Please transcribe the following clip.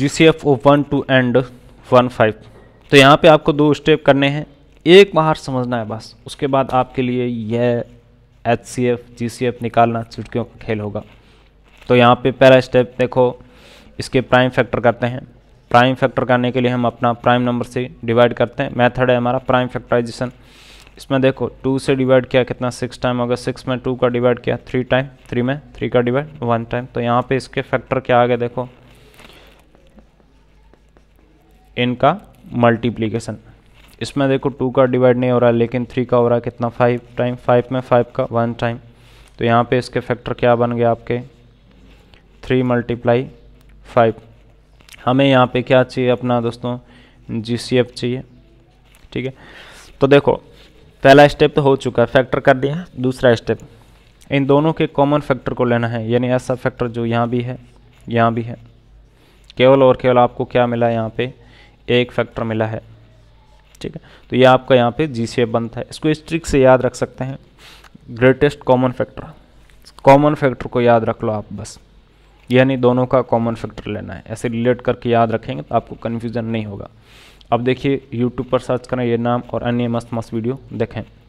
ji C F of one two and one five तो यहाँ पे आपको दो स्टेप करने हैं एक बार समझना है बस उसके बाद आपके लिए यह H C F G C F निकालना चुटकियों का खेल होगा तो यहाँ पे पहला स्टेप देखो इसके प्राइम फैक्टर करते हैं प्राइम फैक्टर करने के लिए हम अपना प्राइम नंबर से डिवाइड करते हैं मेथड है हमारा प्राइम फैक्टराइजेशन इसमें देखो टू से डिवाइड किया कितना सिक्स टाइम होगा सिक्स में टू का डिवाइड किया थ्री टाइम थ्री में थ्री का डिवाइड वन टाइम तो यहाँ पे इसके फैक्टर क्या आ गए देखो इनका मल्टीप्लीकेशन इसमें देखो टू का डिवाइड नहीं हो रहा लेकिन थ्री का हो रहा कितना फाइव टाइम फाइव में फाइव का वन टाइम तो यहाँ पे इसके फैक्टर क्या बन गए आपके थ्री मल्टीप्लाई फाइव हमें यहाँ पे क्या चाहिए अपना दोस्तों जी सी एफ चाहिए ठीक है तो देखो पहला स्टेप तो हो चुका है फैक्टर कर दिया दूसरा स्टेप इन दोनों के कॉमन फैक्टर को लेना है यानी ऐसा फैक्टर जो यहाँ भी है यहाँ भी है केवल और केवल आपको क्या मिला यहाँ पर एक फैक्टर मिला है ठीक है तो ये आपका यहाँ पे जी सी बनता है इसको इस ट्रिक से याद रख सकते हैं greatest common factor common factor को याद रख लो आप बस यानी दोनों का कॉमन फैक्टर लेना है ऐसे रिलेट करके याद रखेंगे तो आपको कन्फ्यूज़न नहीं होगा अब देखिए यूट्यूब पर सर्च करें ये नाम और अन्य मस्त मस्त वीडियो देखें